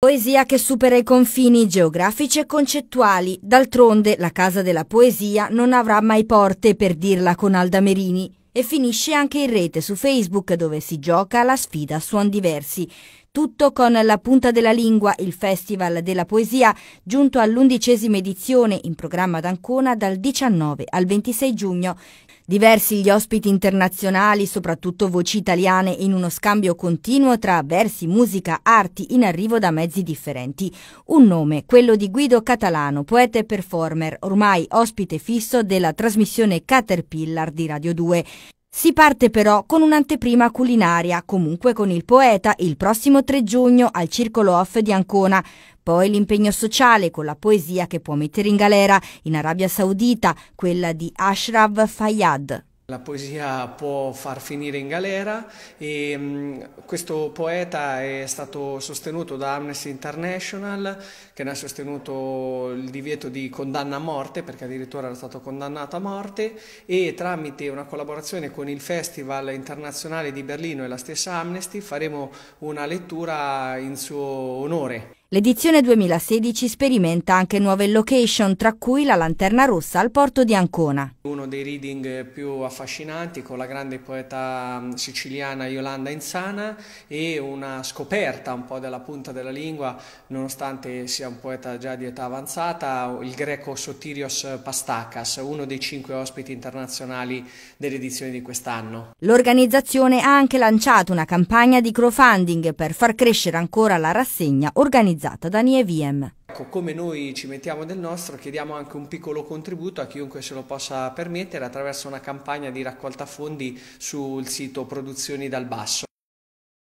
Poesia che supera i confini geografici e concettuali. D'altronde la casa della poesia non avrà mai porte, per dirla con Alda Merini. E finisce anche in rete su Facebook dove si gioca la sfida a suon diversi. Tutto con la punta della lingua, il Festival della Poesia, giunto all'undicesima edizione, in programma ad Ancona dal 19 al 26 giugno. Diversi gli ospiti internazionali, soprattutto voci italiane, in uno scambio continuo tra versi, musica, arti in arrivo da mezzi differenti. Un nome, quello di Guido Catalano, poeta e performer, ormai ospite fisso della trasmissione Caterpillar di Radio 2. Si parte però con un'anteprima culinaria, comunque con il poeta, il prossimo 3 giugno al Circolo Off di Ancona, poi l'impegno sociale con la poesia che può mettere in galera in Arabia Saudita, quella di Ashraf Fayyad. La poesia può far finire in galera e mm, questo poeta è stato sostenuto da Amnesty International che ne ha sostenuto il divieto di condanna a morte perché addirittura era stato condannato a morte e tramite una collaborazione con il Festival Internazionale di Berlino e la stessa Amnesty faremo una lettura in suo onore. L'edizione 2016 sperimenta anche nuove location, tra cui la Lanterna Rossa al porto di Ancona. Uno dei reading più affascinanti con la grande poeta mm, siciliana Yolanda Insana e una scoperta un po' della punta della lingua, nonostante sia un poeta già di età avanzata, il greco Sotirios Pastakas, uno dei cinque ospiti internazionali dell'edizione di quest'anno. L'organizzazione ha anche lanciato una campagna di crowdfunding per far crescere ancora la rassegna organizzata organizzata da Nieviem. Ecco, come noi ci mettiamo del nostro, chiediamo anche un piccolo contributo a chiunque se lo possa permettere attraverso una campagna di raccolta fondi sul sito Produzioni dal Basso.